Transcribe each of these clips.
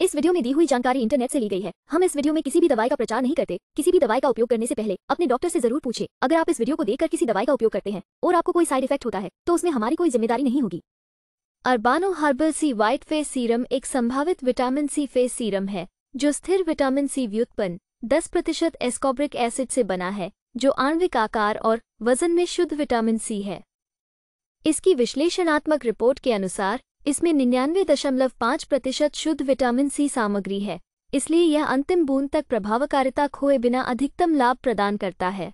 इस वीडियो में दी हुई जानकारी इंटरनेट से ली गई है हम इस वीडियो में किसी भी दवाई का प्रचार नहीं करते किसी भी दवाई का उपयोग करने से पहले अपने डॉक्टर से जरूर पूछे अगर आप इस वीडियो को देखकर किसी दवाई का उपयोग करते हैं और आपको कोई साइड इफेक्ट होता है तो उसमें हमारी कोई जिम्मेदारी नहीं होगी Urbano herbal C white face serum एक संभावित विटामिन सी फेस सीरम है जो स्थिर विटामिन सी व्युत्पन्न दस प्रतिशत एसिड से बना है जो आणविक आकार और वजन में शुद्ध विटामिन सी है इसकी विश्लेषणात्मक रिपोर्ट के अनुसार इसमें निन्यानवे दशमलव पाँच प्रतिशत शुद्ध विटामिन सी सामग्री है इसलिए यह अंतिम बूंद तक प्रभावकारिता खोए बिना अधिकतम लाभ प्रदान करता है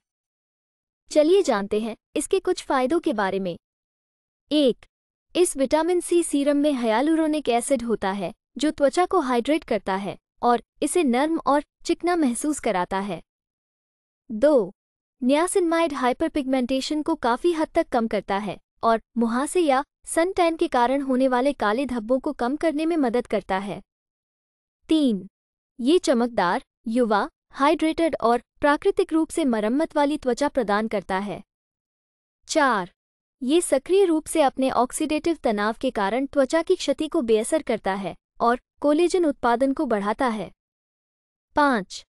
चलिए जानते हैं इसके कुछ फायदों के बारे में एक इस विटामिन सी सीरम में हयालुरोनिक एसिड होता है जो त्वचा को हाइड्रेट करता है और इसे नर्म और चिकना महसूस कराता है दो न्यासिनमाइड हाइपरपिगमेंटेशन को काफ़ी हद तक कम करता है और मुहासे या सन टैन के कारण होने वाले काले धब्बों को कम करने में मदद करता है तीन ये चमकदार युवा हाइड्रेटेड और प्राकृतिक रूप से मरम्मत वाली त्वचा प्रदान करता है चार ये सक्रिय रूप से अपने ऑक्सीडेटिव तनाव के कारण त्वचा की क्षति को बेअसर करता है और कोलेजन उत्पादन को बढ़ाता है पाँच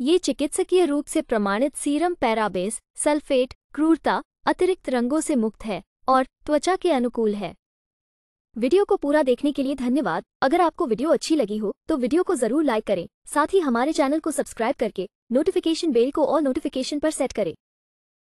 ये चिकित्सकीय रूप से प्रमाणित सीरम पैराबेस सल्फेट क्रूरता अतिरिक्त रंगों से मुक्त है और त्वचा के अनुकूल है वीडियो को पूरा देखने के लिए धन्यवाद अगर आपको वीडियो अच्छी लगी हो तो वीडियो को जरूर लाइक करें साथ ही हमारे चैनल को सब्सक्राइब करके नोटिफिकेशन बेल को और नोटिफिकेशन पर सेट करें